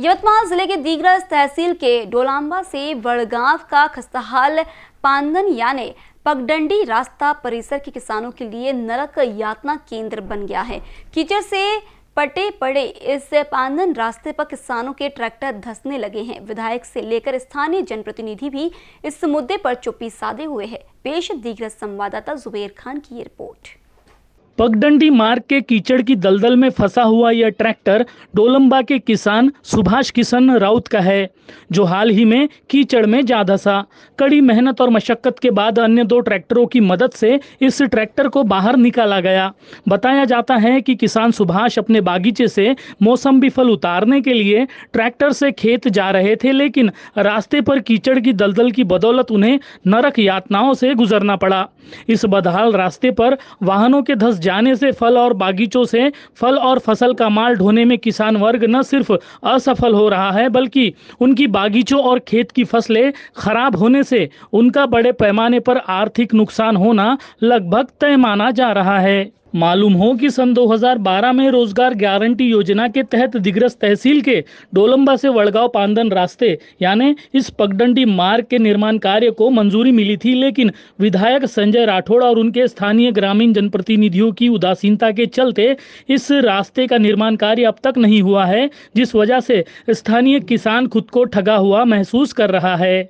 यवतमाल जिले के दीगरस तहसील के डोलांबा से बड़गांव का खस्ताहाल पांदन यानी पगडंडी रास्ता परिसर के किसानों के लिए नरक यातना केंद्र बन गया है कीचड़ से पटे पड़े इस पांदन रास्ते पर किसानों के ट्रैक्टर धसने लगे हैं विधायक से लेकर स्थानीय जनप्रतिनिधि भी इस मुद्दे पर चुप्पी साधे हुए हैं पेश दीगरस संवाददाता जुबेर खान की रिपोर्ट पगडंडी मार्ग के कीचड़ की दलदल में फंसा हुआ यह ट्रैक्टर डोलम्बा के किसान सुभाष किशन राउत का है जो हाल ही में कीचड़ में जा धसा कड़ी मेहनत और मशक्कत के बाद अन्य दो ट्रैक्टरों की मदद से इस ट्रैक्टर को बाहर निकाला गया बताया जाता है कि किसान सुभाष अपने बागीचे से मौसम्बी फल उतारने के लिए ट्रैक्टर से खेत जा रहे थे लेकिन रास्ते पर कीचड़ की दलदल की बदौलत उन्हें नरक यातनाओं से गुजरना पड़ा इस बदहाल रास्ते पर वाहनों के धस जाने से फल और बागीचों से फल और फसल का माल ढोने में किसान वर्ग न सिर्फ असफल हो रहा है बल्कि उनकी बागीचों और खेत की फसलें खराब होने से उनका बड़े पैमाने पर आर्थिक नुकसान होना लगभग तय माना जा रहा है मालूम हो कि सन 2012 में रोजगार गारंटी योजना के तहत दिग्रस तहसील के डोलम्बा से वड़गांव पांदन रास्ते यानी इस पगडंडी मार्ग के निर्माण कार्य को मंजूरी मिली थी लेकिन विधायक संजय राठौड़ और उनके स्थानीय ग्रामीण जनप्रतिनिधियों की उदासीनता के चलते इस रास्ते का निर्माण कार्य अब तक नहीं हुआ है जिस वजह से स्थानीय किसान खुद को ठगा हुआ महसूस कर रहा है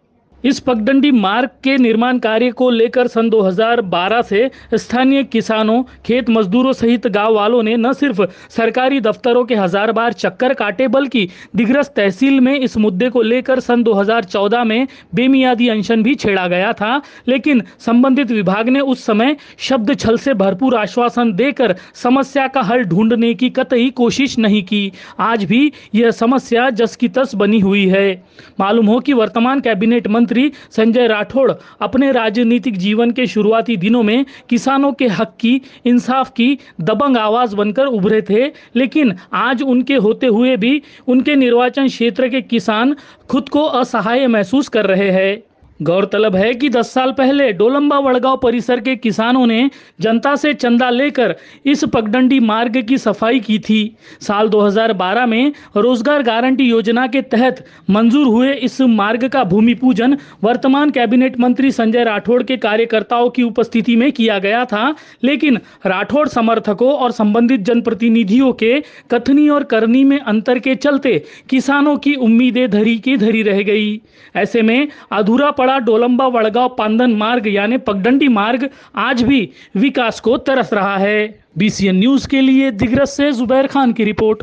इस पगडंडी मार्ग के निर्माण कार्य को लेकर सन 2012 से स्थानीय किसानों खेत मजदूरों सहित गांव वालों ने न सिर्फ सरकारी दफ्तरों के हजार बार चक्कर काटे बल्कि दिग्रस तहसील में इस मुद्दे को लेकर सन 2014 में बेमियादी अनशन भी छेड़ा गया था लेकिन संबंधित विभाग ने उस समय शब्द छल से भरपूर आश्वासन देकर समस्या का हल ढूंढने की कतई कोशिश नहीं की आज भी यह समस्या जस की तस बनी हुई है मालूम हो कि वर्तमान कैबिनेट मंत्री मंत्री संजय राठौड़ अपने राजनीतिक जीवन के शुरुआती दिनों में किसानों के हक की इंसाफ की दबंग आवाज बनकर उभरे थे लेकिन आज उनके होते हुए भी उनके निर्वाचन क्षेत्र के किसान खुद को असहाय महसूस कर रहे हैं गौरतलब है कि 10 साल पहले डोलम्बा वड़गांव परिसर के किसानों ने जनता से चंदा लेकर इस पगडंडी मार्ग की सफाई की थी साल 2012 में रोजगार गारंटी योजना के तहत मंजूर हुए इस मार्ग का भूमि पूजन वर्तमान कैबिनेट मंत्री संजय राठौड़ के कार्यकर्ताओं की उपस्थिति में किया गया था लेकिन राठौड़ समर्थकों और संबंधित जनप्रतिनिधियों के कथनी और करनी में अंतर के चलते किसानों की उम्मीदें धरी की धरी रह गई ऐसे में अधूरा पड़ छिंदवाड़ा डोलम्बा वड़गांव पांदन मार्ग यानी पगडंडी मार्ग आज भी विकास को तरस रहा है बीसीएन न्यूज के लिए दिग्रस से जुबैर खान की रिपोर्ट